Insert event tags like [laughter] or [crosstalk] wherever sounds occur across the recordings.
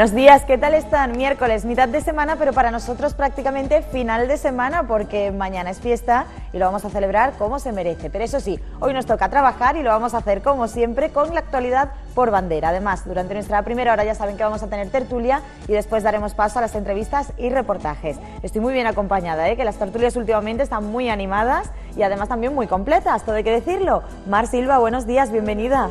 Buenos días, ¿qué tal están? Miércoles, mitad de semana, pero para nosotros prácticamente final de semana porque mañana es fiesta y lo vamos a celebrar como se merece. Pero eso sí, hoy nos toca trabajar y lo vamos a hacer como siempre con la actualidad por bandera. Además, durante nuestra primera hora ya saben que vamos a tener tertulia y después daremos paso a las entrevistas y reportajes. Estoy muy bien acompañada, ¿eh? que las tertulias últimamente están muy animadas y además también muy completas, todo hay que decirlo. Mar Silva, buenos días, bienvenida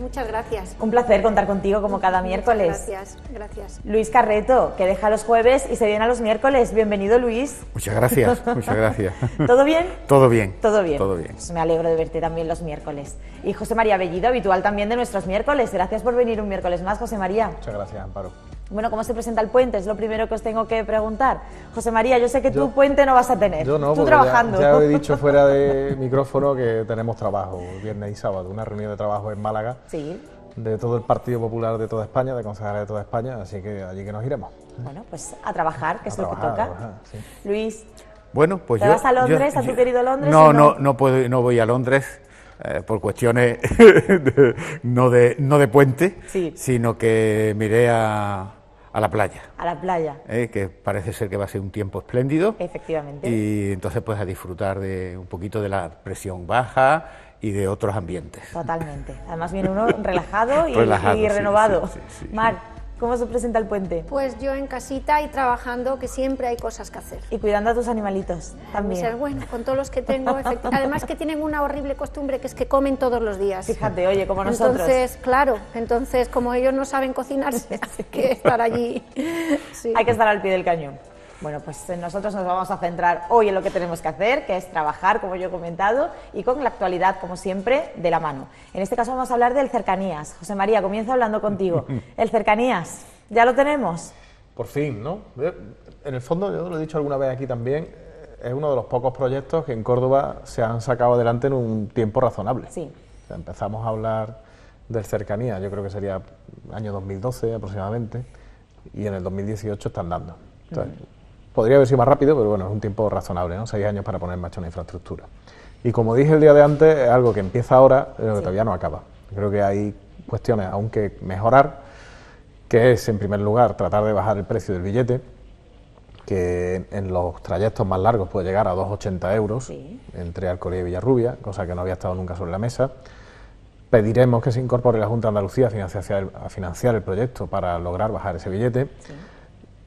muchas gracias. Un placer contar contigo como cada miércoles. Gracias, gracias. Luis Carreto, que deja los jueves y se viene a los miércoles. Bienvenido, Luis. Muchas gracias, muchas gracias. [laughs] ¿Todo bien? Todo bien. Todo bien. Todo bien. Pues me alegro de verte también los miércoles. Y José María Bellido, habitual también de nuestros miércoles. Gracias por venir un miércoles más, José María. Muchas gracias, Amparo. Bueno, ¿cómo se presenta el puente? Es lo primero que os tengo que preguntar. José María, yo sé que tú puente no vas a tener. Yo no, tú trabajando. Ya, he dicho [laughs] fuera de micrófono que tenemos trabajo viernes y sábado, una reunión de trabajo en Málaga. Sí. De todo el Partido Popular de toda España, de concejales de toda España, así que allí que nos iremos. Bueno, pues a trabajar, que es lo que toca. Luis. Bueno, pues ¿Te vas a Londres, a tu querido Londres? No, no, no, puedo, no voy a Londres. Eh, por cuestiones [laughs] no, de, no de puente, sino que miré a, a la playa. A la playa. Eh, que parece ser que va a ser un tiempo espléndido. Efectivamente. Y entonces puedes a disfrutar de un poquito de la presión baja y de otros ambientes. Totalmente. Además viene uno relajado y, [laughs] renovado. ¿Cómo se presenta el puente? Pues yo en casita y trabajando, que siempre hay cosas que hacer. Y cuidando a tus animalitos también. Ser pues, eh, bueno, con todos los que tengo. [laughs] Además que tienen una horrible costumbre que es que comen todos los días. Fíjate, oye, como nosotros. Entonces, claro, entonces como ellos no saben cocinarse, [laughs] hay que estar allí. Hay que estar al pie del cañón. Bueno, pues eh, nosotros nos vamos a centrar hoy en lo que tenemos que hacer, que es trabajar, como yo he comentado, y con la actualidad, como siempre, de la mano. En este caso vamos a hablar del cercanías. José María, comienzo hablando contigo. [laughs] El cercanías, ¿ya lo tenemos? Por fin, ¿no? En el fondo, yo lo he dicho alguna vez aquí también, eh, es uno de los pocos proyectos que en Córdoba se han sacado adelante en un tiempo razonable. Sí. empezamos a hablar del Cercanías, yo creo que sería año 2012 aproximadamente, y en el 2018 están dando. Podría haber sido más rápido, pero bueno, es un tiempo razonable, ¿no? Seis años para poner en marcha una infraestructura. Y como dije el día de antes, es algo que empieza ahora, pero que todavía no acaba. Creo que hay cuestiones aún que mejorar, que es, en primer lugar, tratar de bajar el precio del billete, que en los trayectos más largos puede llegar a 2,80 euros entre Alcoría y Villarrubia, cosa que no había estado nunca sobre la mesa. Pediremos que se incorpore la Junta de Andalucía a financiar, el, proyecto para lograr bajar ese billete.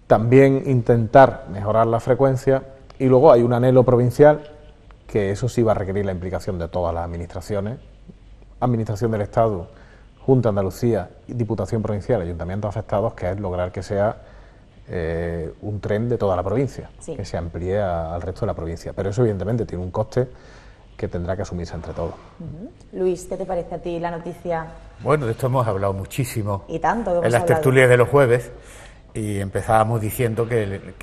También intentar mejorar la frecuencia y luego hay un anhelo provincial que eso sí va a requerir la implicación de todas las administraciones, Administración del Estado, Junta de Andalucía, Diputación Provincial, Ayuntamientos afectados, que es lograr que sea eh, un tren de toda la provincia, que se amplíe al resto de la provincia. Pero eso evidentemente tiene un coste que tendrá que asumirse entre todos. Luis, ¿qué te parece a ti la noticia? Bueno, de esto hemos hablado muchísimo. Y tanto. en las tertulias de los jueves y empezábamos diciendo que,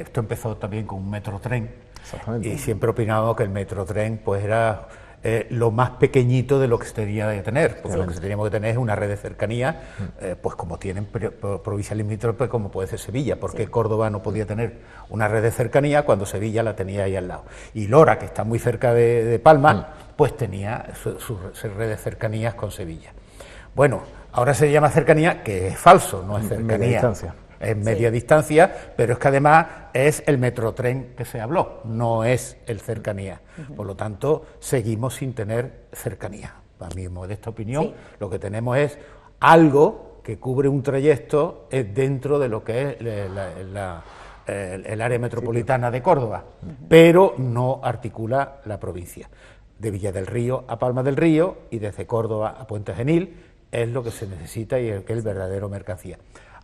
esto empezó también con un metrotren. Exactamente. Y siempre opinábamos que el metro tren pues era eh, lo más pequeñito de lo que se tenía que tener, porque lo que se teníamos que tener es una red de cercanía, mm. eh, pues como tienen provincias limítrofes, como puede ser Sevilla, porque Córdoba no podía tener una red de cercanía cuando Sevilla la tenía ahí al lado. Y Lora, que está muy cerca de, Palma, mm. pues tenía su, red de cercanías con Sevilla. Bueno, ahora se llama cercanía, que es falso, no es mm, cercanía es media distancia, pero es que además es el metrotren que se habló, no es el cercanía. Por lo tanto, seguimos sin tener cercanía. Para de esta opinión, lo que tenemos es algo que cubre un trayecto eh, dentro de lo que es el, área metropolitana de Córdoba, pero no articula la provincia. De Villa del Río a Palma del Río y desde Córdoba a Puente Genil es lo que se necesita y es el verdadero mercancía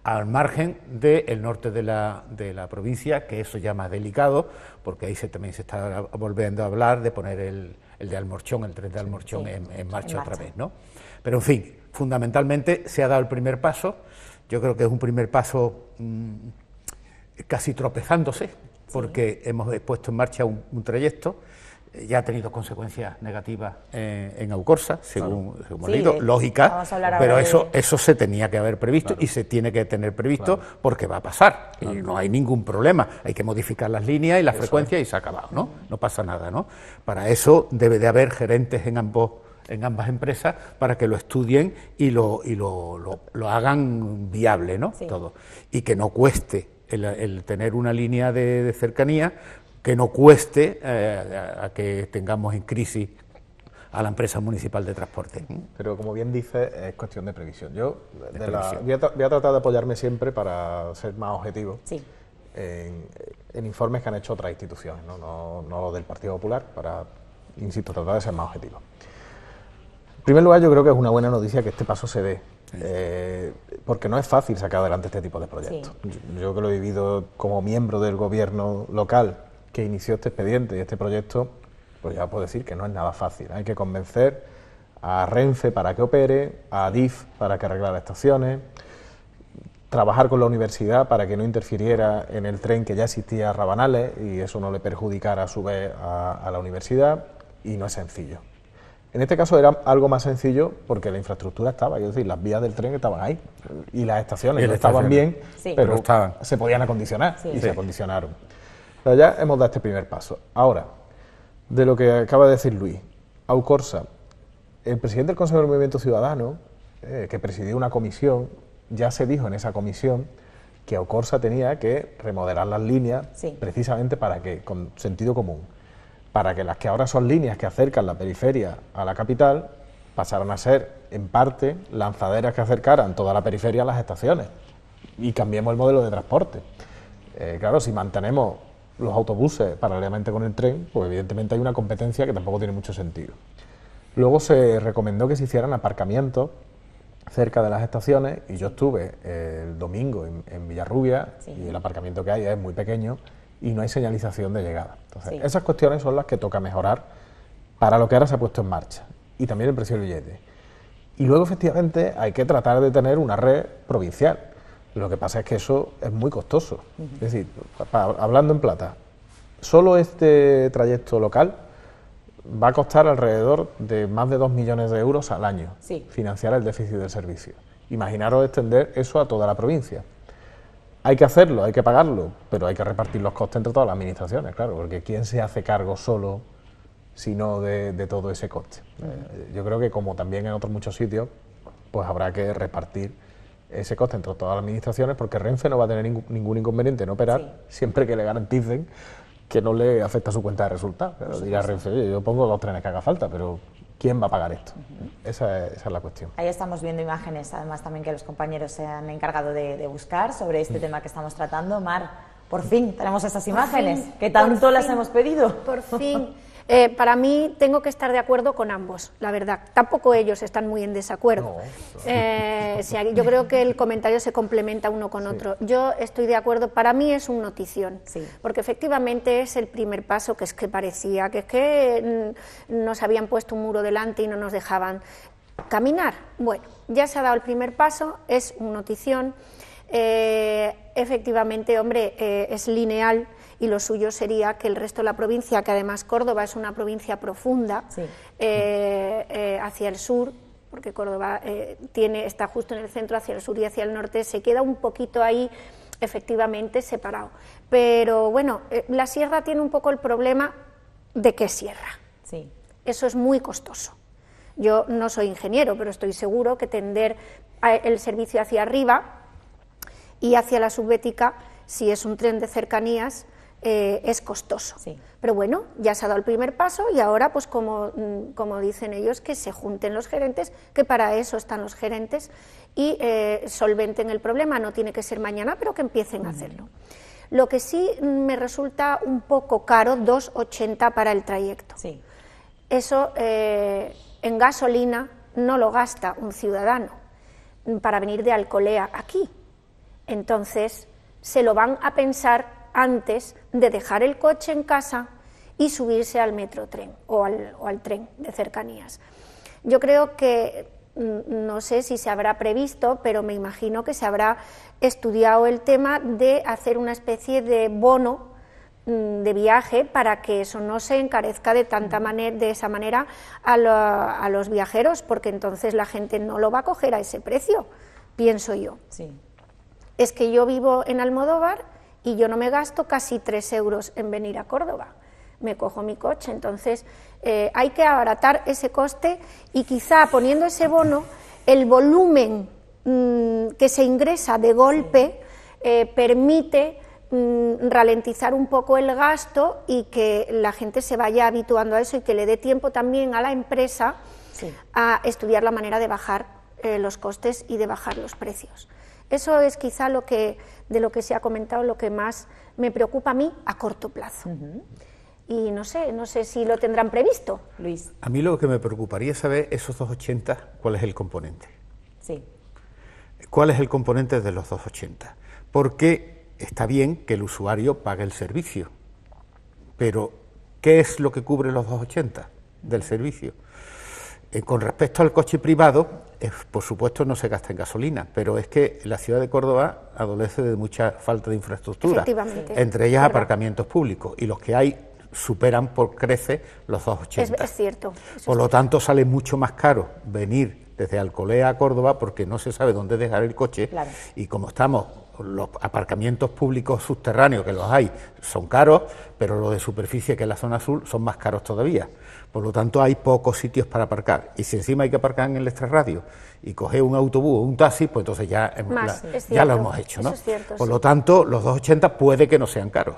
al margen del norte de la, de la, provincia, que eso ya más delicado, porque ahí se, también se está volviendo a hablar de poner el, el de Almorchón, el tren de Almorchón en, marcha otra vez. ¿no? Pero en fin, fundamentalmente se ha dado el primer paso, yo creo que es un primer paso mm, casi tropezándose, porque hemos puesto en marcha un trayecto eh, ya ha tenido consecuencias negativas eh, en, Aucorsa, según, según leído, lógica, pero eso, eso se tenía que haber previsto y se tiene que tener previsto porque va a pasar y no hay ningún problema, hay que modificar las líneas y la frecuencias... frecuencia y se ha acabado, ¿no? No pasa nada, ¿no? Para eso debe de haber gerentes en ambos en ambas empresas para que lo estudien y lo, lo, hagan viable, ¿no? Todo. Y que no cueste el, tener una línea de cercanía que no cueste eh, a, que tengamos en crisis a la empresa municipal de transporte. Pero como bien dice, es cuestión de previsión. Yo voy, a tratar de apoyarme siempre para ser más objetivo en, informes que han hecho otras instituciones, no, los del Partido Popular, para, insisto, tratar de ser más objetivo. En primer lugar, yo creo que es una buena noticia que este paso se dé, eh, porque no es fácil sacar adelante este tipo de proyectos. Yo, yo que lo he vivido como miembro del gobierno local que inició este expediente y este proyecto, pues ya puedo decir que no es nada fácil. Hay que convencer a Renfe para que opere, a DIF para que arregle las estaciones, trabajar con la universidad para que no interfiriera en el tren que ya existía a Rabanales y eso no le perjudicara a su vez a, la universidad, y no es sencillo. En este caso era algo más sencillo porque la infraestructura estaba, es decir, las vías del tren estaban ahí y las estaciones estaban bien, pero, se podían acondicionar y se acondicionaron sea, ya hemos dado este primer paso. Ahora, de lo que acaba de decir Luis, Aucorsa, el presidente del Consejo del Movimiento Ciudadano, eh, que presidió una comisión, ya se dijo en esa comisión que Aucorsa tenía que remodelar las líneas precisamente para que, con sentido común, para que las que ahora son líneas que acercan la periferia a la capital pasaran a ser, en parte, lanzaderas que acercaran toda la periferia a las estaciones y cambiemos el modelo de transporte. Eh, claro, si mantenemos los autobuses paralelamente con el tren, pues evidentemente hay una competencia que tampoco tiene mucho sentido. Luego se recomendó que se hicieran aparcamientos cerca de las estaciones y yo estuve el domingo en, Villarrubia y el aparcamiento que hay es muy pequeño y no hay señalización de llegada. Entonces, esas cuestiones son las que toca mejorar para lo que ahora se ha puesto en marcha y también el precio del billete. Y luego, efectivamente, hay que tratar de tener una red provincial lo que pasa es que eso es muy costoso. Es decir, hablando en plata, solo este trayecto local va a costar alrededor de más de dos millones de euros al año financiar el déficit del servicio. Imaginaros extender eso a toda la provincia. Hay que hacerlo, hay que pagarlo, pero hay que repartir los costes entre todas las administraciones, claro, porque ¿quién se hace cargo solo sino de, de todo ese coste? Eh, yo creo que como también en otros muchos sitios, pues habrá que repartir ese coste entre todas las administraciones, porque Renfe no va a tener ningún inconveniente en operar siempre que le garanticen que no le afecta su cuenta de resultados. Pero dirá Renfe, yo pongo los trenes que haga falta, pero ¿quién va a pagar esto? esa, es, la cuestión. Ahí estamos viendo imágenes, además también que los compañeros se han encargado de, buscar sobre este mm. tema que estamos tratando. Mar, por fin tenemos esas imágenes que tanto las hemos pedido. Por fin. [laughs] Eh, para mí tengo que estar de acuerdo con ambos, la verdad. Tampoco ellos están muy en desacuerdo. Eh, yo creo que el comentario se complementa uno con otro. Yo estoy de acuerdo, para mí es un notición, porque efectivamente es el primer paso que es que parecía, que es que mm, nos habían puesto un muro delante y no nos dejaban caminar. Bueno, ya se ha dado el primer paso, es un notición. Eh, efectivamente, hombre, es lineal y lo suyo sería que el resto de la provincia, que además Córdoba es una provincia profunda, eh, eh, hacia el sur, porque Córdoba eh, tiene, está justo en el centro, hacia el sur y hacia el norte, se queda un poquito ahí efectivamente separado. Pero bueno, la sierra tiene un poco el problema de qué sierra. Eso es muy costoso. Yo no soy ingeniero, pero estoy seguro que tender el servicio hacia arriba y hacia la subbética, si es un tren de cercanías, eh, es costoso. Pero bueno, ya se ha dado el primer paso y ahora, pues mm, como, dicen ellos, que se junten los gerentes, que para eso están los gerentes y eh, solventen el problema. No tiene que ser mañana, pero que empiecen a hacerlo. Lo que sí mm, me resulta un poco caro, 2,80 para el trayecto. Sí. Eso eh, en gasolina no lo gasta un ciudadano mm, para venir de Alcolea aquí. Entonces, se lo van a pensar antes de dejar el coche en casa y subirse al metro o al, o al tren de cercanías. Yo creo que mm, no sé si se habrá previsto, pero me imagino que se habrá estudiado el tema de hacer una especie de bono mm, de viaje para que eso no se encarezca de tanta manera de esa manera a, los viajeros porque entonces la gente no lo va a coger a ese precio pienso yo es que yo vivo en Almodóvar y yo no me gasto casi tres euros en venir a Córdoba. Me cojo mi coche. Entonces, eh, hay que abaratar ese coste y quizá poniendo ese bono, el volumen mm, que se ingresa de golpe eh, permite mm, ralentizar un poco el gasto y que la gente se vaya habituando a eso y que le dé tiempo también a la empresa a estudiar la manera de bajar eh, los costes y de bajar los precios. Eso es quizá lo que, de lo que se ha comentado, lo que más me preocupa a mí a corto plazo. Y no sé, no sé si lo tendrán previsto, Luis. A mí lo que me preocuparía es saber esos 280, cuál es el componente. Sí. ¿Cuál es el componente de los 280? Porque está bien que el usuario pague el servicio, pero ¿qué es lo que cubre los 280 del servicio? Eh, con respecto al coche privado, por supuesto no se gasta en gasolina, pero es que la ciudad de Córdoba adolece de mucha falta de infraestructura, entre ellas aparcamientos públicos, y los que hay superan por crece los 2,80. Es, cierto. Por lo tanto, sale mucho más caro venir desde Alcolea a Córdoba porque no se sabe dónde dejar el coche y como estamos los aparcamientos públicos subterráneos, que los hay, son caros, pero los de superficie, que es la zona azul, son más caros todavía. Por lo tanto, hay pocos sitios para aparcar. Y si encima hay que aparcar en el extrarradio y coger un autobús o un taxi, pues entonces ya, ya lo hemos hecho. ¿no? Por lo tanto, los 2,80 puede que no sean caros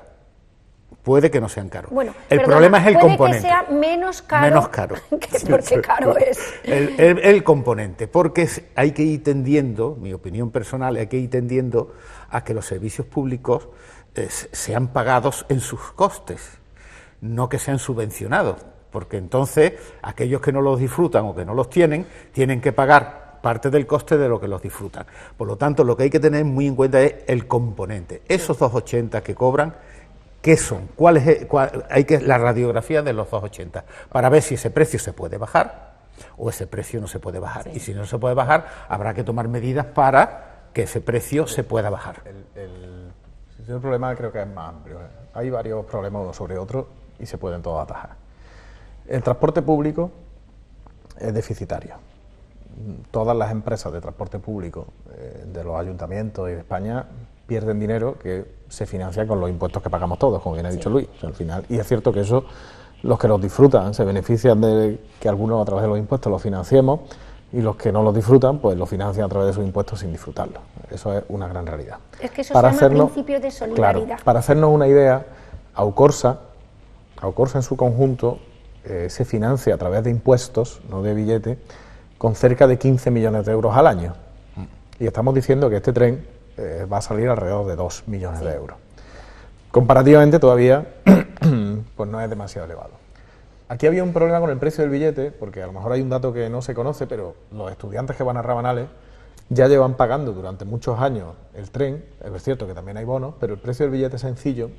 puede que no sean caros. Bueno, el problema es el componente... puede componente. Que sea menos caro. Menos caro. [laughs] Que porque [laughs] caro es. El, componente, porque hay que ir tendiendo, mi opinión personal, hay que ir tendiendo a que los servicios públicos eh, sean pagados en sus costes, no que sean subvencionados, porque entonces aquellos que no los disfrutan o que no los tienen, tienen que pagar parte del coste de lo que los disfrutan. Por lo tanto, lo que hay que tener muy en cuenta es el componente. Esos 2,80 que cobran ¿Qué son? ¿Cuáles? hay que la radiografía de los 280 para ver si ese precio se puede bajar o ese precio no se puede bajar. Y si no se puede bajar, habrá que tomar medidas para que ese precio se pueda bajar. El, problema creo que es más amplio. ¿eh? Hay varios problemas sobre otros y se pueden todos atajar. El transporte público es deficitario. Todas las empresas de transporte público eh, de los ayuntamientos y de España pierden dinero que se financia con los impuestos que pagamos todos, como bien ha dicho Luis. al final, y es cierto que eso, los que los disfrutan se benefician de que algunos a través de los impuestos los financiemos y los que no los disfrutan, pues lo financian a través de sus impuestos sin disfrutarlo. Eso es una gran realidad. Es que eso para se principio de solidaridad. para hacernos una idea, Aucorsa, Aucorsa en su conjunto, eh, se financia a través de impuestos, no de billetes, con cerca de 15 millones de euros al año. Y estamos diciendo que este tren eh, va a salir alrededor de 2 millones de euros. Comparativamente todavía [clears throat] pues no es demasiado elevado. Aquí había un problema con el precio del billete, porque a lo mejor hay un dato que no se conoce, pero los estudiantes que van a Rabanales ya llevan pagando durante muchos años el tren, es cierto que también hay bonos, pero el precio del billete sencillo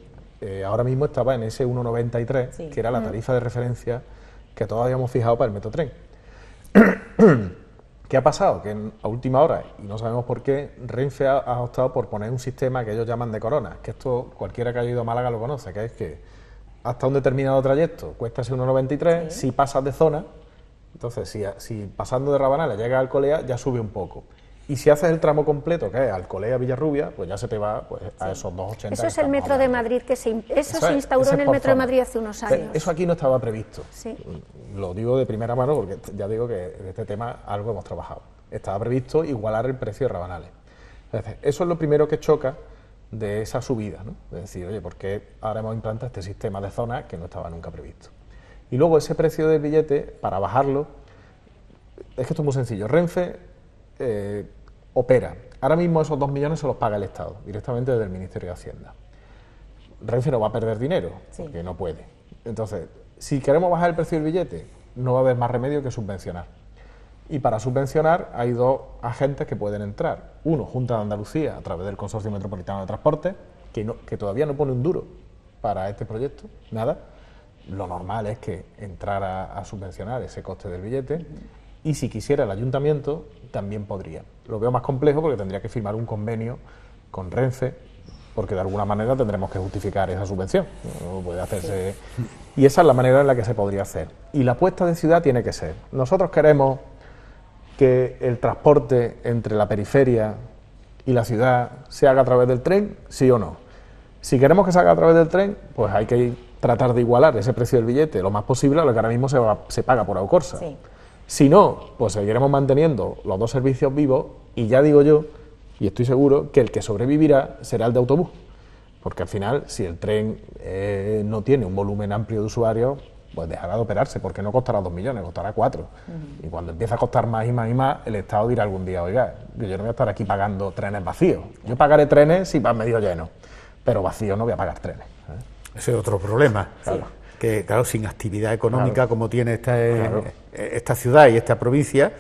eh, ahora mismo estaba en ese 1,93, que era la tarifa de referencia que todos habíamos fijado para el metotren. [clears throat] ¿Qué ha pasado? Que en, a última hora, y no sabemos por qué, Renfe ha, optado por poner un sistema que ellos llaman de corona, que esto cualquiera que haya ido a Málaga lo conoce, que es que hasta un determinado trayecto cuesta 1,93, si pasas de zona, entonces si, pasando de Rabanales llega al Colea ya sube un poco. Y si haces el tramo completo, que es Alcolea, Villarrubia, pues ya se te va pues, a esos 2,80. Eso es el metro de Madrid, que se, eso, se instauró en el metro de Madrid hace unos años. Eso aquí no estaba previsto. Lo digo de primera mano porque ya digo que en este tema algo hemos trabajado. Estaba previsto igualar el precio de rabanales. eso es lo primero que choca de esa subida, ¿no? Es decir, oye, ¿por qué ahora hemos implantado este sistema de zonas que no estaba nunca previsto? Y luego ese precio del billete, para bajarlo, es que esto es muy sencillo. Renfe eh, opera. Ahora mismo esos 2 millones se los paga el Estado, directamente desde el Ministerio de Hacienda. Renfe no va a perder dinero, que porque no puede. Entonces, si queremos bajar el precio del billete, no va a haber más remedio que subvencionar. Y para subvencionar hay dos agentes que pueden entrar. Uno, Junta de Andalucía, a través del Consorcio Metropolitano de Transporte, que, que todavía no pone un duro para este proyecto, nada. Lo normal es que entrar a subvencionar ese coste del billete y si quisiera el ayuntamiento, también podría. Lo veo más complejo porque tendría que firmar un convenio con Renfe, porque de alguna manera tendremos que justificar esa subvención. puede hacerse. Y esa es la manera en la que se podría hacer. Y la apuesta de ciudad tiene que ser. Nosotros queremos que el transporte entre la periferia y la ciudad se haga a través del tren, sí o no. Si queremos que se haga a través del tren, pues hay que tratar de igualar ese precio del billete lo más posible a lo que ahora mismo se, se paga por Aucorsa. Sí. Si no, pues seguiremos manteniendo los dos servicios vivos y ya digo yo, y estoy seguro, que el que sobrevivirá será el de autobús. Porque al final, si el tren eh, no tiene un volumen amplio de usuarios, pues dejará de operarse, porque no costará dos millones, costará cuatro Y cuando empieza a costar más y más y más, el Estado dirá algún día, oiga, yo no voy a estar aquí pagando trenes vacíos. Yo pagaré trenes si van medio lleno, pero vacío no voy a pagar trenes. ¿eh? Ese es otro problema que claro, sin actividad económica como tiene eh, eh, esta, ciudad y esta provincia,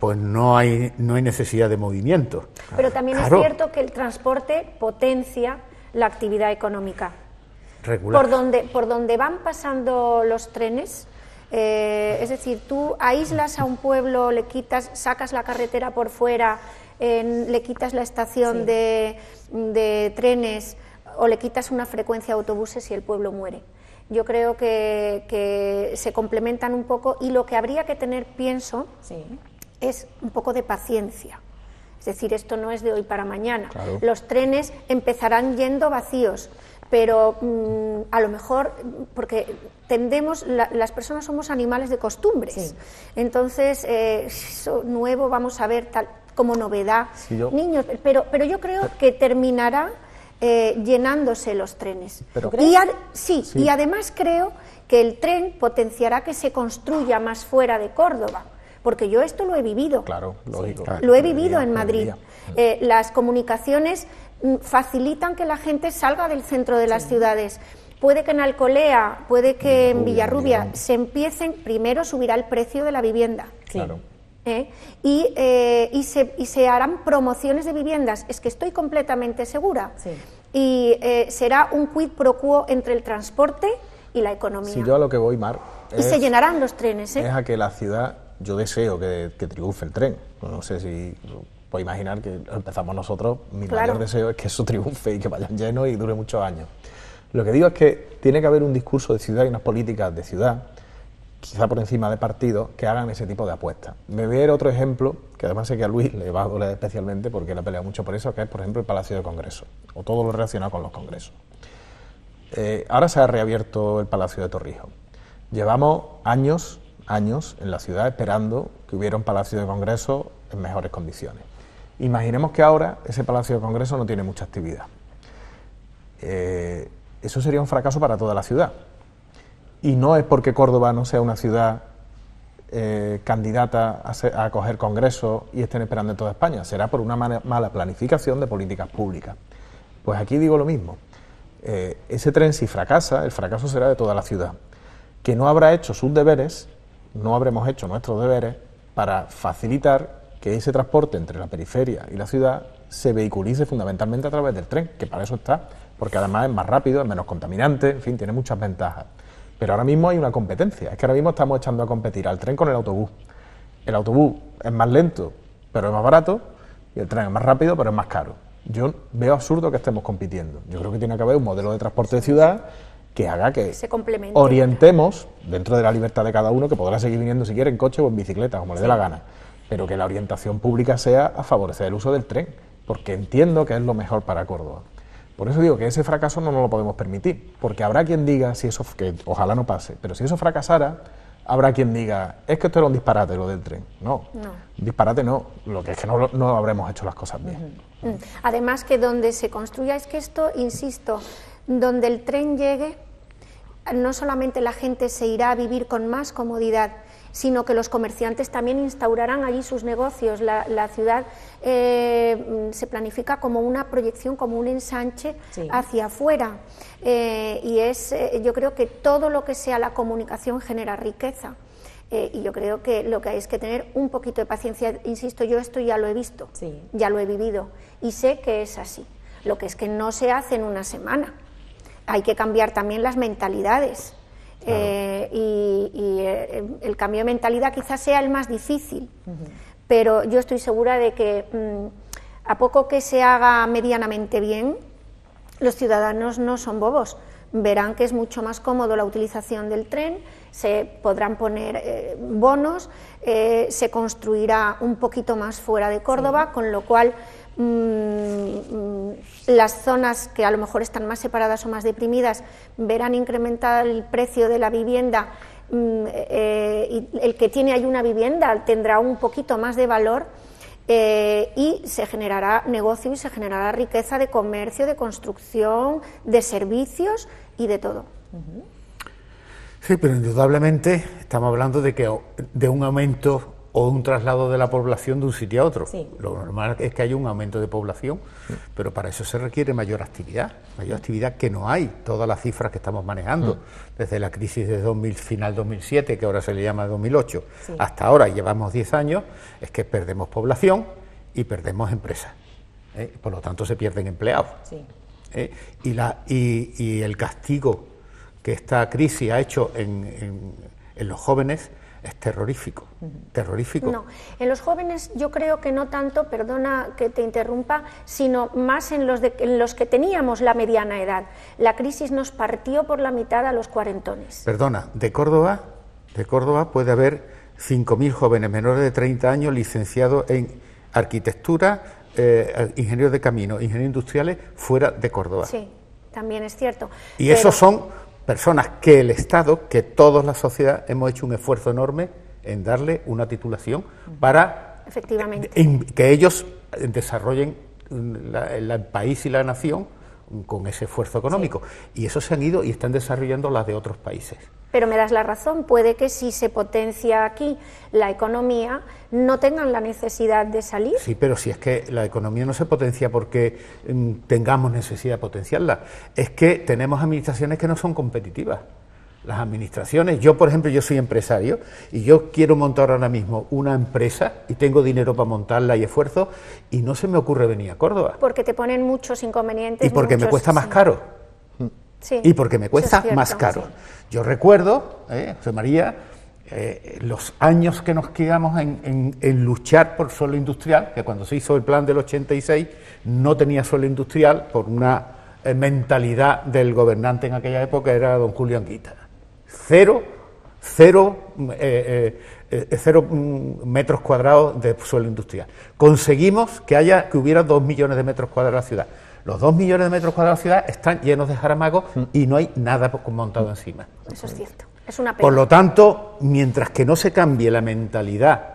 pues no hay, no hay necesidad de movimiento. Pero también es cierto que el transporte potencia la actividad económica. Por donde, por donde van pasando los trenes, eh, es decir, tú aíslas a un pueblo, le quitas, sacas la carretera por fuera, le quitas la estación de, trenes o le quitas una frecuencia de autobuses y el pueblo muere yo creo que, se complementan un poco y lo que habría que tener, pienso, es un poco de paciencia. Es decir, esto no es de hoy para mañana. Los trenes empezarán yendo vacíos, pero mm, a lo mejor, porque tendemos, las personas somos animales de costumbres. Entonces, eh, nuevo vamos a ver tal, como novedad. Niños, pero, pero yo creo que terminará eh, llenándose los trenes. Pero, y sí, y además creo que el tren potenciará que se construya más fuera de Córdoba. Porque yo esto lo he vivido. Claro, lo he vivido en Madrid. Eh, las comunicaciones mm, facilitan que la gente salga del centro de las ciudades puede que en Alcolea, puede que en Villarrubia, se empiecen, primero subirá el precio de la vivienda. Claro. ¿eh? Y, eh, y, se, harán promociones de viviendas, es que estoy completamente segura. Y eh, será un quid pro quo entre el transporte y la economía. Si yo a lo que voy, Mar. Y se llenarán los trenes. Es a que la ciudad, yo deseo que, triunfe el tren. No sé si puedo imaginar que empezamos nosotros. Mi mayor deseo es que eso triunfe y que vayan llenos y dure muchos años. Lo que digo es que tiene que haber un discurso de ciudad y unas políticas de ciudad quizá por encima de partidos, que hagan ese tipo de apuestas. Me voy a ir otro ejemplo, que además sé que a Luis le va a doler especialmente porque él ha peleado mucho por eso, que es, por ejemplo, el Palacio de Congreso, o todo lo relacionado con los congresos. Eh, ahora se ha reabierto el Palacio de Torrijos. Llevamos años, años en la ciudad esperando que hubiera un Palacio de Congreso en mejores condiciones. Imaginemos que ahora ese Palacio de Congreso no tiene mucha actividad. Eh, eso sería un fracaso para toda la ciudad, y no es porque Córdoba no sea una ciudad eh, candidata a, a acoger congreso y estén esperando en toda España, será por una mala planificación de políticas públicas. Pues aquí digo lo mismo. Eh, ese tren si fracasa, el fracaso será de toda la ciudad, que no habrá hecho sus deberes, no habremos hecho nuestros deberes para facilitar que ese transporte entre la periferia y la ciudad se vehiculice fundamentalmente a través del tren, que para eso está, porque además es más rápido, es menos contaminante, en fin, tiene muchas ventajas. Pero ahora mismo hay una competencia, es que ahora mismo estamos echando a competir al tren con el autobús. El autobús es más lento, pero es más barato, y el tren es más rápido, pero es más caro. Yo veo absurdo que estemos compitiendo. Yo creo que tiene que haber un modelo de transporte de ciudad que haga que orientemos dentro de la libertad de cada uno, que podrá seguir viniendo si quiere en coche o en bicicleta, como le dé la gana, pero que la orientación pública sea a favorecer el uso del tren, porque entiendo que es lo mejor para Córdoba. Por eso digo que ese fracaso no nos lo podemos permitir, porque habrá quien diga, si eso, que ojalá no pase, pero si eso fracasara, habrá quien diga, es que esto era un disparate lo del tren. No, no. disparate no, lo que es que no, no habremos hecho las cosas bien. Mm. Además que donde se construya, es que esto, insisto, donde el tren llegue, no solamente la gente se irá a vivir con más comodidad, sino que los comerciantes también instaurarán allí sus negocios. La, ciudad eh, mm, se planifica como una proyección, como un ensanche hacia afuera. Eh, y es, eh, yo creo que todo lo que sea la comunicación genera riqueza. y yo creo que lo que hay es que tener un poquito de paciencia. Insisto, yo esto ya lo he visto, ya lo he vivido y sé que es así. Lo que es que no se hace en una semana. Hay que cambiar también las mentalidades. Eh, y, eh, el cambio de mentalidad quizás sea el más difícil, pero yo estoy segura de que mm, a poco que se haga medianamente bien, los ciudadanos no son bobos, verán que es mucho más cómodo la utilización del tren, se podrán poner eh, bonos, se construirá un poquito más fuera de Córdoba, con lo cual Mm, mm, las zonas que a lo mejor están más separadas o más deprimidas verán incrementar el precio de la vivienda mm, eh, y el que tiene ahí una vivienda tendrá un poquito más de valor eh, y se generará negocio y se generará riqueza de comercio, de construcción, de servicios y de todo. Sí, pero indudablemente estamos hablando de que de un aumento o un traslado de la población de un sitio a otro. Lo normal es que haya un aumento de población, pero para eso se requiere mayor actividad, mayor actividad que no hay, todas las cifras que estamos manejando, mm. desde la crisis de 2000, final 2007, que ahora se le llama 2008, hasta ahora, llevamos 10 años, es que perdemos población y perdemos empresas, ¿eh? por lo tanto se pierden empleados. ¿Eh? Y, la, y, el castigo que esta crisis ha hecho en, en los jóvenes, es terrorífico. Terrorífico. No, en los jóvenes yo creo que no tanto, perdona que te interrumpa, sino más en los, de, en los que teníamos la mediana edad. La crisis nos partió por la mitad a los cuarentones. Perdona, de Córdoba, de Córdoba puede haber 5.000 jóvenes menores de 30 años licenciados en arquitectura, eh, ingenieros de camino, ingenieros industriales fuera de Córdoba. Sí, también es cierto. Y esos son personas que el Estado, que toda la sociedad hemos hecho un esfuerzo enorme en darle una titulación para eh, Efectivamente. Eh, que ellos desarrollen el país y la nación con ese esfuerzo económico. Y eso se han ido y están desarrollando las de otros países. Pero me das la razón, puede que si se potencia aquí la economía, no tengan la necesidad de salir. Sí, pero si es que la economía no se potencia porque mm, tengamos necesidad de potenciarla, es que tenemos administraciones que no son competitivas las administraciones. Yo, por ejemplo, yo soy empresario y yo quiero montar ahora mismo una empresa y tengo dinero para montarla y esfuerzo y no se me ocurre venir a Córdoba. Porque te ponen muchos inconvenientes. Y porque me cuesta más caro. Sí, y porque me cuesta más caro. Yo recuerdo, eh, José María, eh, los años que nos quedamos en, luchar por suelo industrial, que cuando se hizo el plan del 86 no tenía suelo industrial por una eh, mentalidad del gobernante en aquella época, era don Julio Anguita. Cero, cero, mm, eh, eh, eh, mm, metros cuadrados de suelo industrial. Conseguimos que, haya, que hubiera dos millones de metros cuadrados de ciudad. Los dos millones de metros cuadrados de ciudad están llenos de jaramagos y no hay nada montado encima. Eso es cierto. Es una pena. Por lo tanto, mientras que no se cambie la mentalidad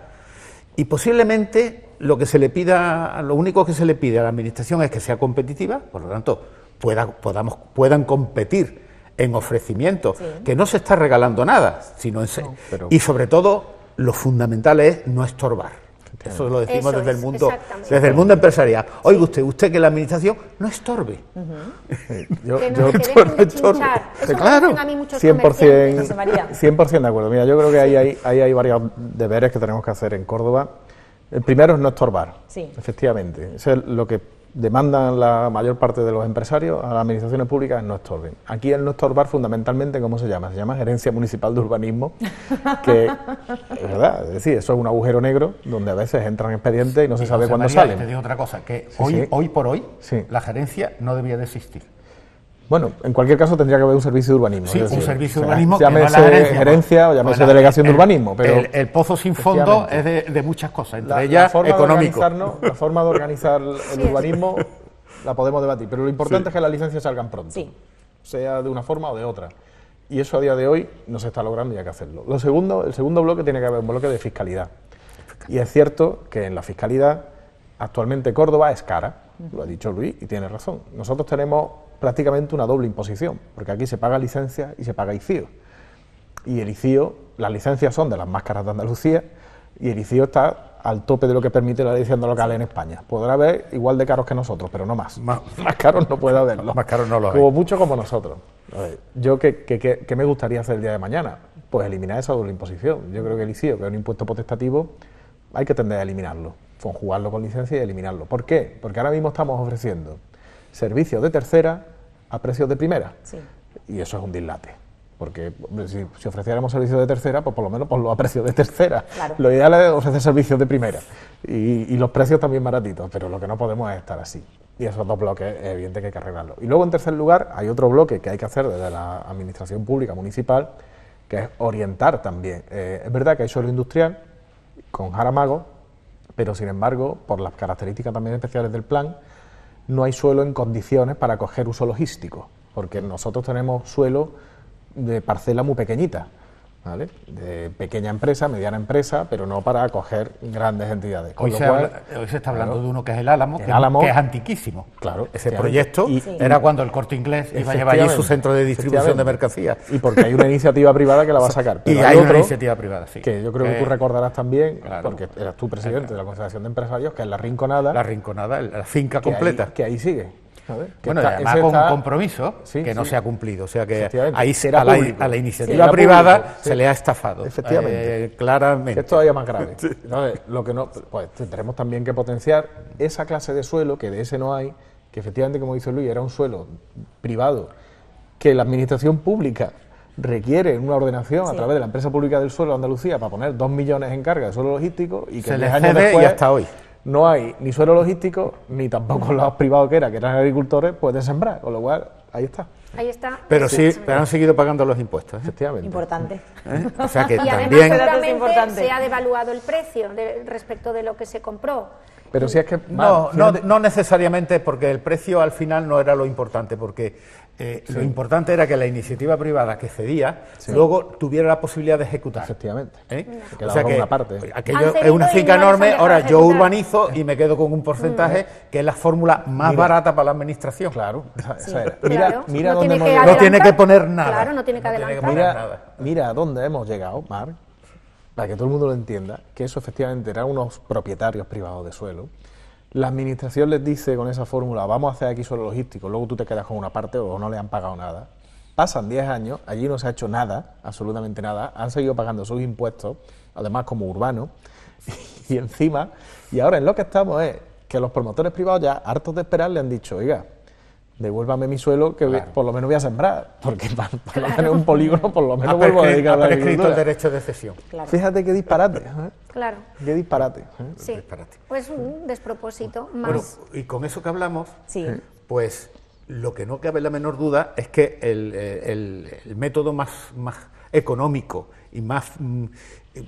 y posiblemente lo que se le pida, lo único que se le pide a la administración es que sea competitiva, por lo tanto, podamos, puedan competir en ofrecimiento, que no se está regalando nada, sino en y sobre todo lo fundamental es no estorbar. Eso lo decimos desde el mundo desde el mundo empresarial. Oiga usted, usted que la administración no estorbe. [laughs] yo, no, yo claro. 100%, 100 [laughs] de acuerdo. Mira, yo creo que ahí hay, hay varios deberes que tenemos que hacer en Córdoba. El primero es no estorbar. Sí. Efectivamente. Eso es lo que demandan la mayor parte de los empresarios a las administraciones públicas no estorben. Aquí el no estorbar fundamentalmente, ¿cómo se llama? Se llama Gerencia Municipal de Urbanismo, que [laughs] es verdad, es decir, eso es un agujero negro donde a veces entran expedientes y no se sabe cuándo salen. Te digo otra cosa, que hoy, hoy por hoy la gerencia no debía de existir. Bueno, en cualquier caso tendría que haber un servicio de urbanismo. Sí, un servicio de urbanismo. llámese gerencia, pues. gerencia, o llámese delegación de urbanismo. Pero el, pozo sin fondo es de, muchas cosas, entre la, ellas forma económico. De la forma de organizar el urbanismo la podemos debatir, pero lo importante es que las licencias salgan pronto, sí. sea de una forma o de otra. Y eso a día de hoy no se está logrando y hay que hacerlo. Lo segundo, el segundo bloque tiene que haber un bloque de fiscalidad. Y es cierto que en la fiscalidad actualmente Córdoba es cara, lo ha dicho Luis y tiene razón. Nosotros tenemos prácticamente una doble imposición, porque aquí se paga licencia y se paga ICIO. Y el ICIO, las licencias son de las máscaras de Andalucía, y el ICIO está al tope de lo que permite la licencia local en España. Podrá haber igual de caros que nosotros, pero no más. [laughs] Más, caros no puede haberlo. [laughs] más caros no lo hay. Como mucho como nosotros. Yo, ¿qué, que, me gustaría hacer el día de mañana? Pues eliminar esa doble imposición. Yo creo que el ICIO, que es un impuesto potestativo, hay que tender a eliminarlo, conjugarlo con licencia y eliminarlo. ¿Por qué? Porque ahora mismo estamos ofreciendo servicios de tercera a precios de primera. Y eso es un dislate. Porque si, ofreciéramos servicios de tercera, pues por lo menos ponlo a precios de tercera. Lo ideal es ofrecer servicios de primera y, los precios también baratitos, pero lo que no podemos es estar así. Y esos dos bloques es evidente que hay que arreglarlo. Y luego, en tercer lugar, hay otro bloque que hay que hacer desde la Administración Pública Municipal, que es orientar también. Eh, es verdad que hay suelo industrial con Jaramago, pero sin embargo, por las características también especiales del plan, no hay suelo en condiciones para coger uso logístico, porque nosotros tenemos suelo de parcela muy pequeñita, de pequeña empresa, mediana empresa, pero no para acoger grandes entidades. hoy, se se está hablando de uno que es el Álamo, que, es antiquísimo. Claro, ese proyecto era cuando el Corte Inglés iba a llevar allí su centro de distribución de mercancías. Y porque hay una iniciativa privada que la va a sacar. y hay, iniciativa privada, sí. Que yo creo que, tú eh, recordarás también, porque eras tú presidente de la Confederación de Empresarios, que es la Rinconada. La Rinconada, la finca completa. que ahí sigue. Bueno, está, con compromiso que no se ha cumplido. O sea que ahí será a, la, iniciativa privada se le ha estafado. Efectivamente. Eh, claramente. Es todavía más grave. [laughs] lo que no, pues tendremos también que potenciar esa clase de suelo, que de ese no hay, que efectivamente, como dice Luis, era un suelo privado que la administración pública requiere una ordenación a través de la empresa pública del suelo de Andalucía para poner dos millones en carga de suelo logístico y que se les años después, hasta hoy no hay ni suelo logístico, ni tampoco [laughs] los privados que eran, que eran agricultores, pueden sembrar, con lo cual ahí está. Ahí está. Pero sí, pero han seguido pagando los impuestos, ¿eh? efectivamente. Importante. ¿Eh? O sea que [laughs] también se ha devaluado el precio respecto de lo que se compró. Pero si es que... no, no, no, necesariamente, porque el precio al final no era lo importante, porque eh, lo importante era que la iniciativa privada que cedía luego tuviera la posibilidad de ejecutar. Efectivamente. ¿Eh? O sea que es una finca enorme, ahora yo urbanizo y me quedo con un porcentaje mm. que es la fórmula más barata para la administración. Claro. Mira, no tiene que poner nada. no tiene que nada. mira, mira dónde hemos llegado, Mar, para que todo el mundo lo entienda, que eso efectivamente eran unos propietarios privados de suelo la administración les dice con esa fórmula, vamos a hacer aquí solo logístico, luego tú te quedas con una parte o no le han pagado nada. Pasan 10 años, allí no se ha hecho nada, absolutamente nada, han seguido pagando sus impuestos, además como urbano, [laughs] y encima, y ahora en lo que estamos es que los promotores privados ya, hartos de esperar, le han dicho, oiga, devuélvame mi suelo, que por lo menos voy a sembrar, porque para, tener un polígono, por lo menos vuelvo a dedicar la el derecho de cesión. Fíjate qué disparate. ¿eh? Claro. ¿eh? Qué disparate. Pues un despropósito más. y con eso que hablamos, pues lo que no cabe la menor duda es que el, eh, método más, más económico y más, mm,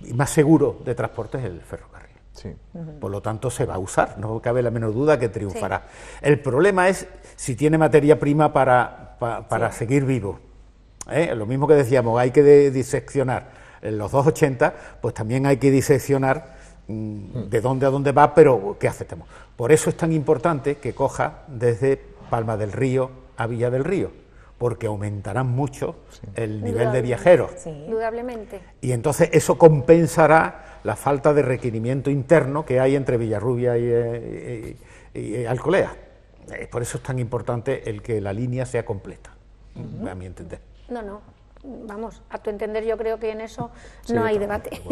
y más seguro de transporte es el ferrocarril. Por lo tanto, se va a usar, no cabe la menor duda que triunfará. El problema es si tiene materia prima para, para, seguir vivo. ¿eh? Lo mismo que decíamos, hay que diseccionar. En los 280, pues también hay que diseccionar mm, hmm. de dónde a dónde va, pero ¿qué hacemos? Por eso es tan importante que coja desde Palma del Río a Villa del Río, porque aumentarán mucho el nivel de viajeros. Indudablemente. Y entonces eso compensará la falta de requerimiento interno que hay entre Villarrubia y eh, Alcolea. Eh, por eso es tan importante el que la línea sea completa, a mi entender. No, no, vamos, a tu entender yo creo que en eso no hay debate. [laughs]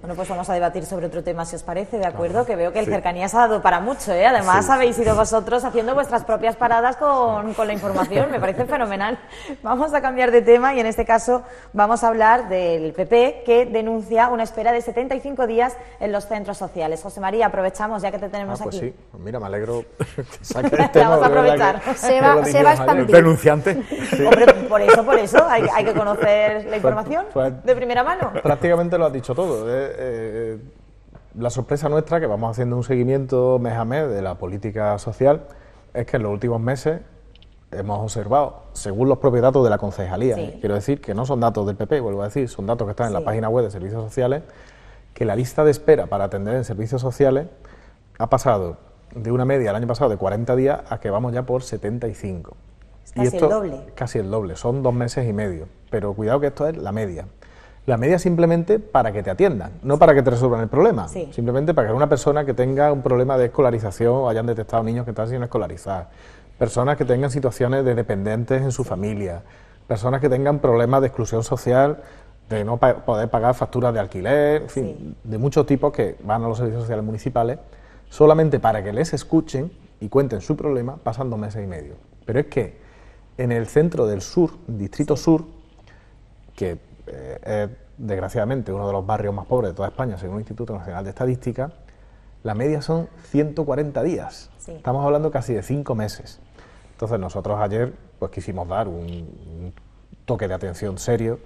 Bueno. pues vamos a debatir sobre otro tema, si os parece, ¿de acuerdo? que veo que el cercanía Cercanías ha dado para mucho, ¿eh? Además habéis ido vosotros haciendo vuestras propias paradas con, con la información, me parece [laughs] fenomenal. Vamos a cambiar de tema y en este caso vamos a hablar del PP que denuncia una espera de 75 días en los centros sociales. José María, aprovechamos ya que te tenemos ah, pues aquí. Sí, pues mira, me alegro. [laughs] vamos a aprovechar. se va, se va a expandir. Denunciante. Hombre, por eso, por eso, hay, hay que conocer [laughs] la información de primera mano. [laughs] Prácticamente lo has dicho todo. ¿eh? Eh, eh, la sorpresa nuestra, que vamos haciendo un seguimiento mes a mes de la política social, es que en los últimos meses hemos observado, según los propios datos de la concejalía, quiero decir que no son datos del PP, vuelvo a decir, son datos que están en la página web de servicios sociales, que la lista de espera para atender en servicios sociales ha pasado de una media el año pasado de 40 días a que vamos ya por 75. Casi el doble. Casi el doble, son dos meses y medio. Pero cuidado que esto es la media. La media simplemente para que te atiendan, no para que te resuelvan el problema. Simplemente para que una persona que tenga un problema de escolarización o hayan detectado niños que están sin escolarizar, personas que tengan situaciones de dependientes en su familia, personas que tengan problemas de exclusión social, de no poder pagar facturas de alquiler, en fin, de muchos tipos que van a los servicios sociales municipales, solamente para que les escuchen y cuenten su problema pasan dos meses y medio. Pero es que en el centro del sur, Distrito Sur, que eh, es desgraciadamente uno de los barrios más pobres de toda España, según el Instituto Nacional de Estadística, la media son 140 días. Estamos hablando casi de 5 meses. Entonces nosotros ayer pues quisimos dar un, toque de atención serio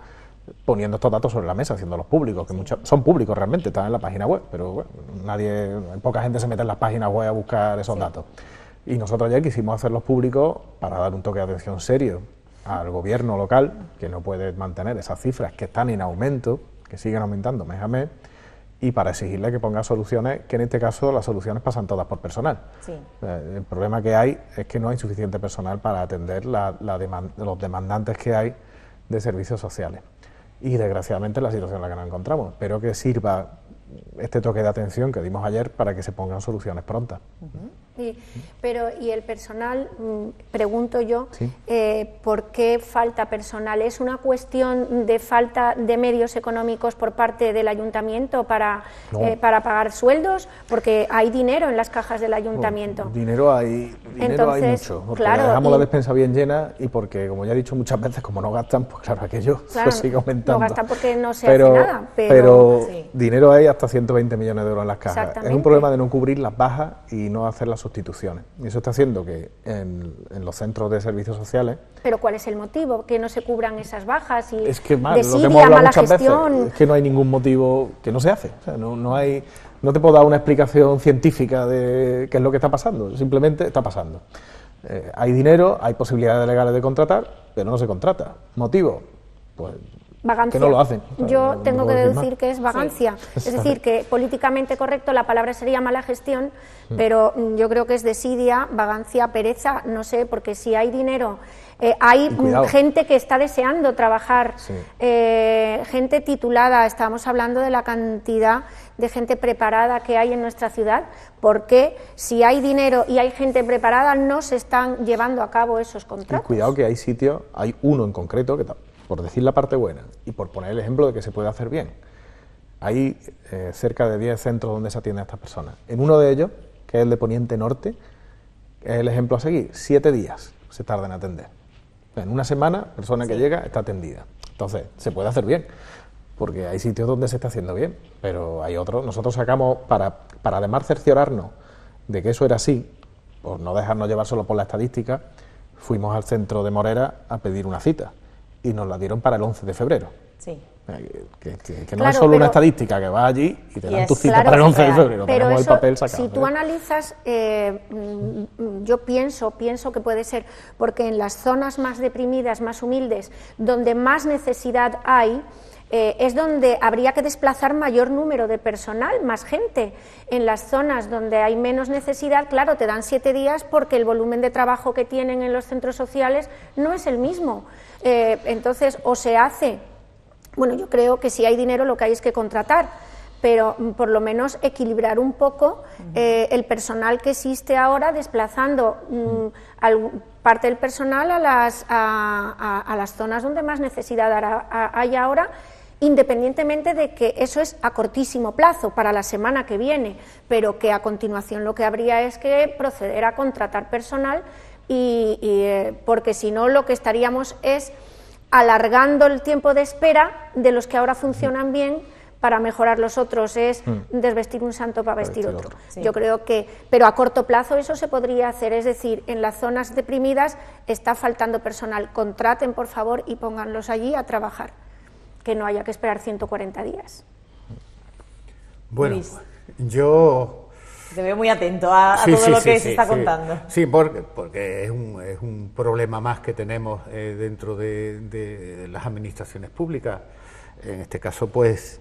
poniendo estos datos sobre la mesa, haciéndolos públicos, que son públicos realmente, están en la página web, pero bueno, nadie, poca gente se mete en las páginas web a buscar esos datos. Y nosotros ayer quisimos hacerlos públicos para dar un toque de atención serio al gobierno local, que no puede mantener esas cifras que están en aumento, que siguen aumentando mes a mes, y para exigirle que ponga soluciones, que en este caso las soluciones pasan todas por personal. Eh, el problema que hay es que no hay suficiente personal para atender los demandantes que hay de servicios sociales. Y desgraciadamente es la situación en la que nos encontramos. Pero que sirva este toque de atención que dimos ayer para que se pongan soluciones prontas. Y, pero, y el personal, mm, pregunto yo, eh, ¿por qué falta personal? ¿Es una cuestión de falta de medios económicos por parte del ayuntamiento para, eh, para pagar sueldos? Porque hay dinero en las cajas del ayuntamiento. dinero hay, dinero hay mucho. Porque dejamos la despensa bien llena y porque, como ya he dicho muchas veces, como no gastan, pues claro, aquello yo sigo [laughs] sigue aumentando. No gastan porque no se pero, hace nada. Pero, dinero hay hasta 120 millones de euros en las cajas. Es un problema de no cubrir las bajas y no hacer las sustituciones. Y eso está haciendo que en, los centros de servicios sociales... ¿Pero cuál es el motivo? ¿Que no se cubran esas bajas? Y es que, mal, lo muchas veces, que no hay ningún motivo que no se hace. no, hay, no te puedo dar una explicación científica de qué es lo que está pasando, simplemente está pasando. Eh, hay dinero, hay posibilidades legales de contratar, pero no se contrata. ¿Motivo? Pues que no lo hacen. Yo tengo que deducir que es vagancia. [laughs] Es decir, que políticamente correcto la palabra sería mala gestión, mm. pero yo creo que es desidia, vagancia, pereza, no sé, porque si hay dinero, eh, hay gente que está deseando trabajar, eh, gente titulada, estamos hablando de la cantidad de gente preparada que hay en nuestra ciudad, porque si hay dinero y hay gente preparada, no se están llevando a cabo esos contratos. cuidado que hay sitio, hay uno en concreto que por decir la parte buena y por poner el ejemplo de que se puede hacer bien. Hay eh, cerca de 10 centros donde se atiende a estas personas. En uno de ellos, que es el de Poniente Norte, es el ejemplo a seguir. Siete días se tarda en atender. En una semana, persona que llega está atendida. Entonces, se puede hacer bien, porque hay sitios donde se está haciendo bien, pero hay otros. Nosotros sacamos, para, para además cerciorarnos de que eso era así, por no dejarnos llevar solo por la estadística, fuimos al centro de Morera a pedir una cita y nos la dieron para el 11 de febrero. Sí. Eh, que, no es solo una estadística que va allí y te dan tu cita para el 11 de febrero, pero Si tú ¿eh? analizas, eh, mm, yo pienso, pienso que puede ser, porque en las zonas más deprimidas, más humildes, donde más necesidad hay, es donde habría que desplazar mayor número de personal, más gente. En las zonas donde hay menos necesidad, claro, te dan siete días porque el volumen de trabajo que tienen en los centros sociales no es el mismo. Eh, entonces, o se hace, bueno, yo creo que si hay dinero lo que hay es que contratar, pero mm, por lo menos equilibrar un poco eh, el personal que existe ahora, desplazando mm, parte del personal a las, las zonas donde más necesidad hay ahora independientemente de que eso es a cortísimo plazo, para la semana que viene, pero que a continuación lo que habría es que proceder a contratar personal y, eh, porque si no lo que estaríamos es alargando el tiempo de espera de los que ahora funcionan bien para mejorar los otros es mm. desvestir un santo para vestir otro. Yo creo que, pero a corto plazo eso se podría hacer, es decir, en las zonas deprimidas está faltando personal, contraten por favor y pónganlos allí a trabajar, que no haya que esperar 140 días. Bueno, yo se ve muy atento a, todo lo que se está contando. Sí, porque, es, un, problema más que tenemos eh, dentro de, las administraciones públicas. En este caso, pues,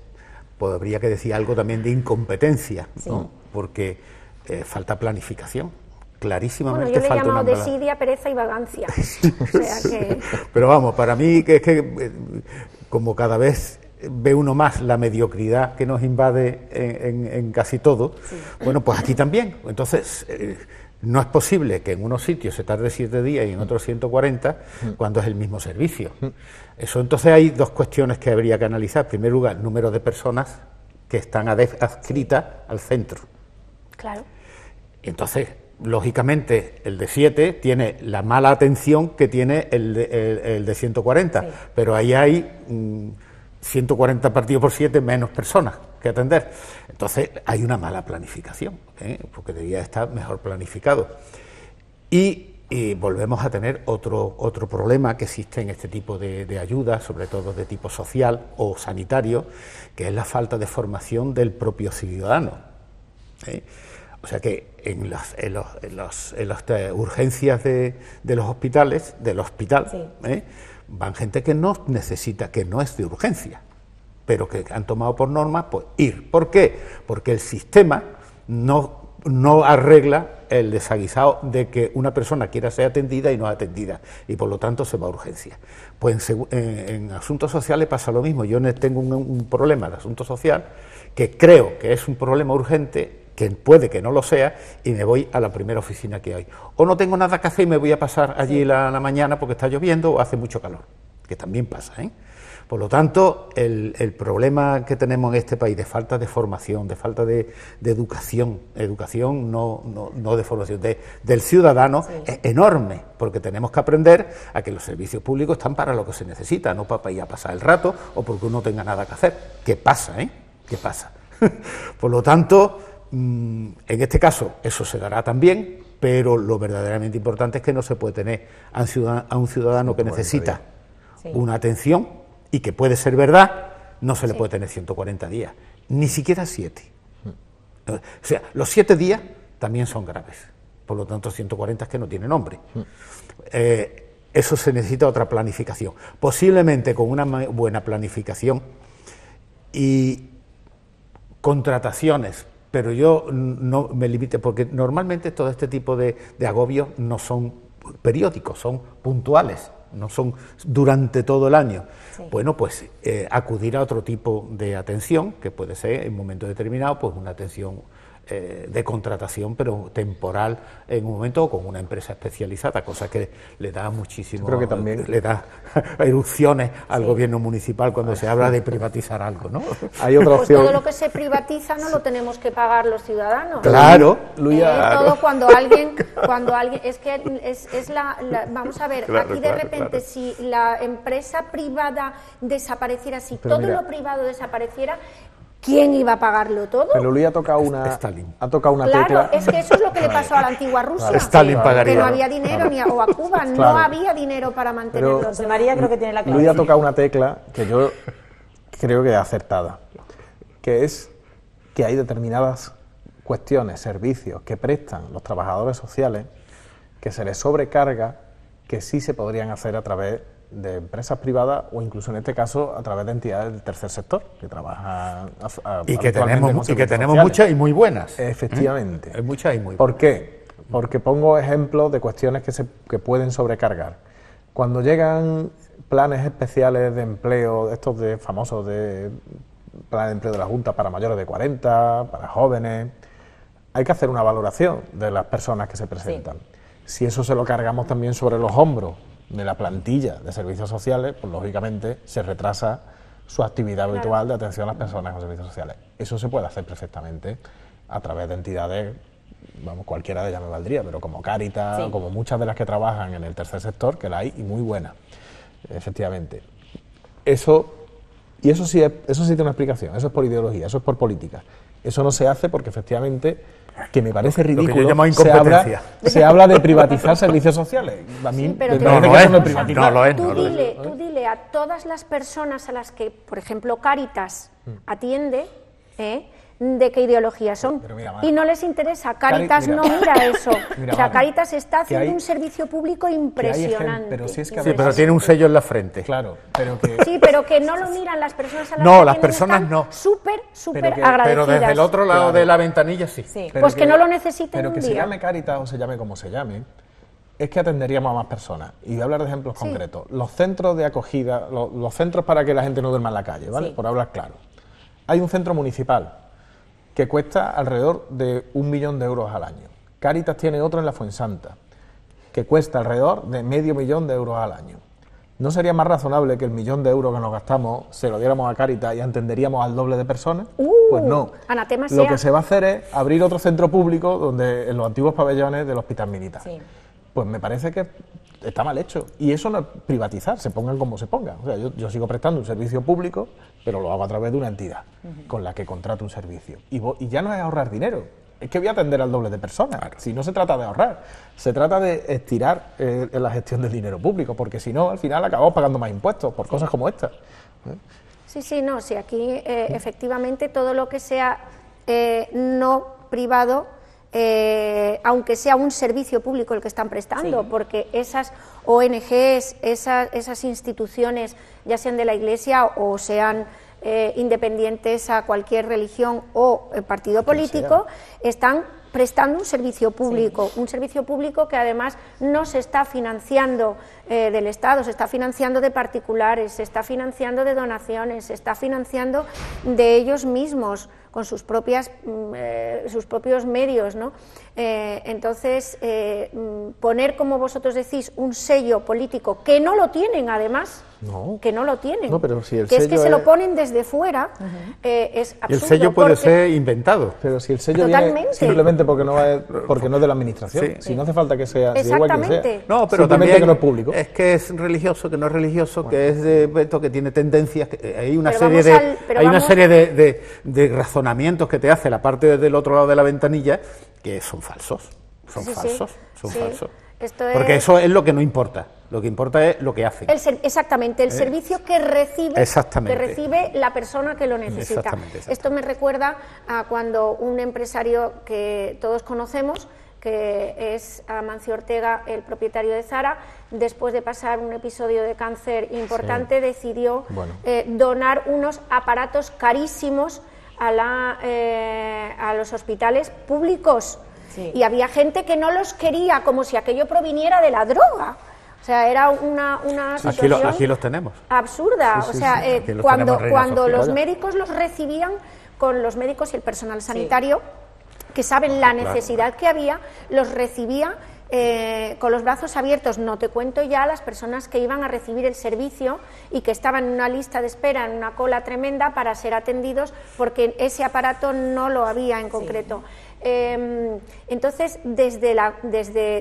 podría que decir algo también de incompetencia, ¿no? porque eh, falta planificación clarísimamente bueno, yo le he llamado desidia, pereza y vagancia. [laughs] Pero vamos, para mí que es que eh, como cada vez ve uno más la mediocridad que nos invade en, casi todo, bueno, pues aquí también. Entonces, eh, no es posible que en unos sitios se tarde siete días y en otros 140 mm. cuando es el mismo servicio. Mm. Eso entonces hay dos cuestiones que habría que analizar. En primer lugar, número de personas que están adscritas al centro. Claro. Entonces, lógicamente, el de 7 tiene la mala atención que tiene el de, 140, pero ahí hay... Mm, 140 partidos por 7 menos personas que atender. Entonces hay una mala planificación, ¿eh? porque debía estar mejor planificado. Y, volvemos a tener otro, otro problema que existe en este tipo de, ayuda, ayudas, sobre todo de tipo social o sanitario, que es la falta de formación del propio ciudadano. ¿eh? O sea que en las, en eh, urgencias de, de, los hospitales, del hospital, van gente que no necesita, que no es de urgencia, pero que han tomado por norma pues, ir. ¿Por qué? Porque el sistema no, arregla el desaguisado de que una persona quiera ser atendida y no atendida, y por lo tanto se va a urgencia. Pues en, asuntos sociales pasa lo mismo. Yo tengo un, problema de asunto social que creo que es un problema urgente que puede que no lo sea, y me voy a la primera oficina que hay. O no tengo nada que hacer y me voy a pasar allí la, la mañana porque está lloviendo o hace mucho calor, que también pasa. ¿eh? Por lo tanto, el, problema que tenemos en este país de falta de formación, de falta de, educación, educación no, de formación, del ciudadano, es enorme, porque tenemos que aprender a que los servicios públicos están para lo que se necesita, no para ir a pasar el rato o porque uno tenga nada que hacer, qué pasa, ¿eh? pasa. [laughs] Por lo tanto, Mm, en este caso eso se dará también, pero lo verdaderamente importante es que no se puede tener a un ciudadano, que necesita una atención y que puede ser verdad, no se le puede tener 140 días, ni siquiera 7. O sea, los 7 días también son graves, por lo tanto 140 es que no tiene nombre. Mm. Eh, eso se necesita otra planificación, posiblemente con una buena planificación y contrataciones pero yo no me limite, porque normalmente todo este tipo de, agobios no son periódicos, son puntuales, no son durante todo el año. Bueno, pues eh, acudir a otro tipo de atención, que puede ser en un momento determinado, pues una atención eh, de contratación, pero temporal en un momento con una empresa especializada, cosa que le da muchísimo. Creo que también. Le da [laughs] erupciones al gobierno municipal cuando se ah, habla de privatizar algo, ¿no? [laughs] Hay otra pues opción. Pues todo lo que se privatiza no lo tenemos que pagar los ciudadanos. Claro, eh, Luis. Eh, todo cuando [laughs] alguien. cuando alguien Es que es, es la, Vamos a ver, aquí de repente, si la empresa privada desapareciera, si todo lo privado desapareciera, ¿Quién iba a pagarlo todo? Pero Luis ha tocado una, Stalin. Ha tocado una claro, tecla. es que eso es lo que le pasó a la antigua Rusia. Stalin que, pagaría. Que no había dinero, ni a, o a Cuba, no había dinero para mantenerlo. María creo que tiene la clave. Luis ha tocado una tecla que yo creo que es acertada, que es que hay determinadas cuestiones, servicios que prestan los trabajadores sociales que se les sobrecarga que sí se podrían hacer a través de empresas privadas o incluso en este caso a través de entidades del tercer sector que trabaja y que tenemos y que tenemos muchas y muy buenas ¿eh? efectivamente hay muchas y muy buenas. ¿por qué? porque pongo ejemplos de cuestiones que se que pueden sobrecargar cuando llegan planes especiales de empleo estos de famosos de plan de empleo de la Junta para mayores de 40 para jóvenes hay que hacer una valoración de las personas que se presentan si eso se lo cargamos también sobre los hombros de la plantilla de servicios sociales, pues lógicamente se retrasa su actividad habitual de atención a las personas con servicios sociales. Eso se puede hacer perfectamente a través de entidades, vamos, cualquiera de ellas me valdría, pero como Caritas, como muchas de las que trabajan en el tercer sector, que la hay y muy buena, efectivamente. Eso y eso sí, eso sí tiene una explicación, eso es por ideología, eso es por política. Eso no se hace porque efectivamente, que me parece ridículo, se, habla, se habla de privatizar servicios sociales. A mí me no, que no, lo es, tú, dile, tú dile a todas las personas a las que, por ejemplo, Caritas mm. atiende, ¿eh? de qué ideología son. y no les interesa. Caritas no mira [laughs] eso. o sea, Caritas está haciendo un servicio público impresionante. pero sí, pero tiene un sello en la frente. Claro, pero que... Sí, pero que no lo miran las personas a No, las personas no. Súper, súper agradecidas. Pero desde el otro lado de la ventanilla sí. sí. Pues que, no lo necesiten Pero que se llame Caritas o se llame como se llame, es que atenderíamos a más personas. Y voy a hablar de ejemplos concretos. Los centros de acogida, los, los, centros para que la gente no duerma en la calle, ¿vale? Por hablar claro. Hay un centro municipal que cuesta alrededor de un millón de euros al año. Cáritas tiene otro en la Fuensanta, que cuesta alrededor de medio millón de euros al año. ¿No sería más razonable que el millón de euros que nos gastamos se lo diéramos a Caritas y atenderíamos al doble de personas? Uh, pues no. Anatema lo que se va a hacer es abrir otro centro público donde en los antiguos pabellones del Hospital Militar. Pues me parece que está mal hecho. Y eso no es privatizar, se pongan como se pongan. O sea, yo, sigo prestando un servicio público, pero lo hago a través de una entidad con la que contrato un servicio. Y, y, ya no es ahorrar dinero, es que voy a atender al doble de personas. Si no se trata de ahorrar, se trata de estirar eh, la gestión del dinero público, porque si no, al final acabamos pagando más impuestos por cosas como esta. ¿eh? Sí, sí, no, si aquí eh, efectivamente todo lo que sea no privado eh, aunque sea un servicio público el que están prestando, porque esas ONGs, esas, instituciones, ya sean de la Iglesia o sean eh, independientes a cualquier religión o eh, partido político, están prestando un servicio público, un servicio público que además no se está financiando del Estado, se está financiando de particulares, se está financiando de donaciones, se está financiando de ellos mismos con sus, propias, mm, eh, sus propios medios. ¿no? Eh, entonces, eh, mm, poner, como vosotros decís, un sello político que no lo tienen, además, no. Que no lo tienen. pero que es que se lo ponen desde fuera. Eh, es absurdo, el sello puede ser inventado. Pero si el sello viene simplemente porque no, es, porque no de la administración. Si no hace falta que sea. igual sea. No, pero también que no es público. Es que es religioso, que no es religioso, que es de que tiene tendencias. hay una serie, de, hay una serie de, razonamientos que te hace la parte del otro lado de la ventanilla que son falsos. Son falsos. Son falsos. Porque eso es lo que no importa. Lo que importa es lo que hace. exactamente, el eh, servicio que recibe, que recibe la persona que lo necesita. Esto me recuerda a cuando un empresario que todos conocemos que es Amancio Ortega, el propietario de Zara, después de pasar un episodio de cáncer importante, decidió eh, donar unos aparatos carísimos a, eh, los hospitales públicos. Y había gente que no los quería, como si aquello proviniera de la droga. O sea, era una, una los tenemos. absurda. o sea, eh, cuando, cuando los médicos los recibían con los médicos y el personal sanitario, que saben ah, la necesidad que había, los recibía eh, con los brazos abiertos. No te cuento ya las personas que iban a recibir el servicio y que estaban en una lista de espera, en una cola tremenda para ser atendidos, porque ese aparato no lo había en concreto. Em, entonces, desde,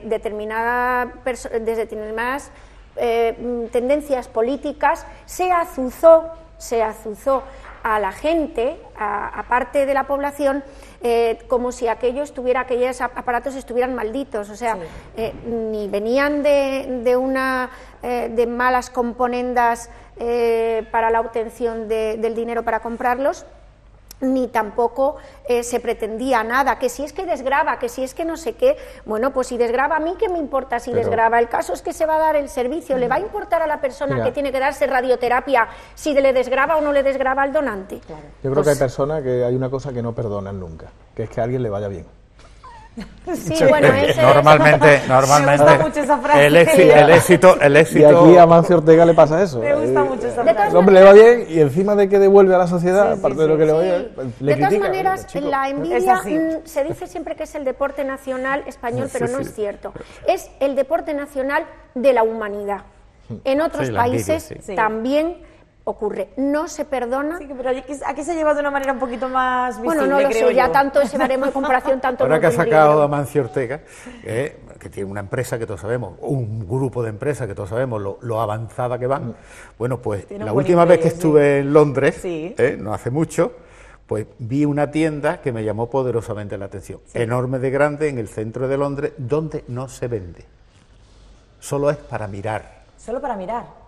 determinada desde determinadas eh, tendencias políticas se azuzó, se azuzó a la gente, a, parte de la población, eh, como si aquellos, estuviera, aquellos aparatos estuvieran malditos, o sea, eh, ni venían de, una, de malas componendas para la obtención del dinero para comprarlos, ni tampoco eh, se pretendía nada, que si es que desgraba, que si es que no sé qué, bueno, pues si desgraba a mí, ¿qué me importa si desgraba? El caso es que se va a dar el servicio, ¿le va a importar a la persona que tiene que darse radioterapia si le desgraba o no le desgraba al donante? Yo creo que hay pues personas que hay una cosa que no perdonan nunca, que es que a alguien le vaya bien. Sí, bueno, eh, ese normalmente, normalmente. El, éxito, el éxito, Y aquí a Mancio Ortega le pasa eso. Me gusta mucho esa eh, frase. le va bien y encima de que devuelve a la sociedad, aparte de lo que le va bien, pues, De todas maneras, eh, la envidia mm, se dice siempre que es el deporte nacional español, pero no es cierto. Es el deporte nacional de la humanidad. En otros países también ocurre. No se perdona. Sí, pero aquí, se ha llevado de una manera un poquito más visible, Bueno, no lo ya tanto ese [laughs] baremo comparación, tanto... Ahora que ha sacado a Mancio Ortega, eh, que tiene una empresa que todos sabemos, un grupo de empresas que todos sabemos lo, avanzada que van, bueno, pues la última vez que estuve en Londres, eh, no hace mucho, pues vi una tienda que me llamó poderosamente la atención, enorme de grande, en el centro de Londres, donde no se vende. Solo es para mirar. Solo para mirar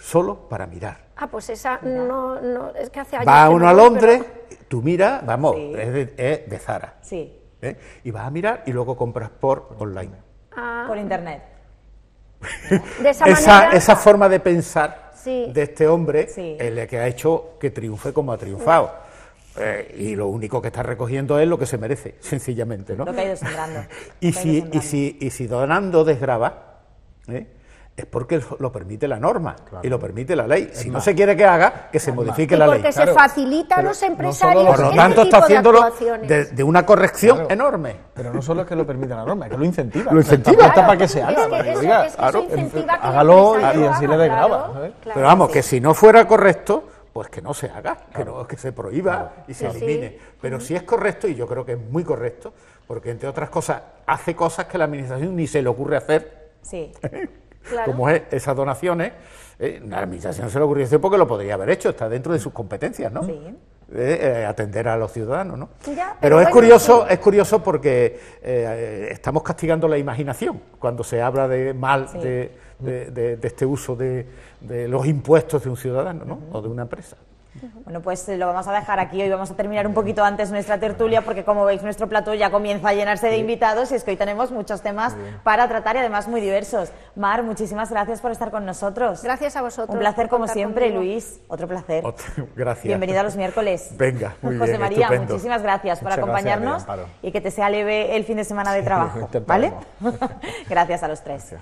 solo para mirar. Ah, pues esa no, es que hace años. Va uno a Londres, tú miras, vamos, es, de, Zara. Sí. ¿eh? Y vas a mirar y luego compras por online. Ah. Por internet. [laughs] esa, forma de pensar de este hombre ...el es que ha hecho que triunfe como ha triunfado. Eh, y lo único que está recogiendo es lo que se merece, [laughs] sencillamente. Lo que ha ido sembrando. [laughs] y, si, si, donando desgraba, ¿eh? es porque lo permite la norma y lo permite la ley. si no se quiere que haga, que se modifique la ley. Porque se facilita a los empresarios. Por lo este tanto, está haciéndolo de, una corrección enorme. Pero no solo es que lo permite la norma, es que lo incentiva. Lo incentiva. Está para que se haga. hágalo y así le graba. Pero vamos, que si no fuera correcto pues que no se haga, que, que se prohíba y se elimine. Pero si es correcto, y yo creo que es muy correcto, porque entre otras cosas hace cosas que la Administración ni se le ocurre hacer. Sí. [laughs] Como es esas donaciones, la eh, administración se le ocurrió porque lo podría haber hecho, está dentro de sus competencias, ¿no? Eh, atender a los ciudadanos, ¿no? pero, es curioso, es curioso porque eh, estamos castigando la imaginación cuando se habla de mal de, este uso de, los impuestos de un ciudadano, ¿no? O de una empresa. Bueno, pues eh, lo vamos a dejar aquí. Hoy vamos a terminar un poquito antes nuestra tertulia porque, como veis, nuestro plato ya comienza a llenarse de invitados y es que hoy tenemos muchos temas para tratar y además muy diversos. Mar, muchísimas gracias por estar con nosotros. Gracias a vosotros. Un placer como siempre, Luis. Otro placer. [laughs] gracias. Bienvenido a los miércoles. [laughs] Venga, muy José María, muchísimas gracias por acompañarnos y que te sea leve el fin de semana de trabajo. [laughs] ¿Vale? gracias a los tres.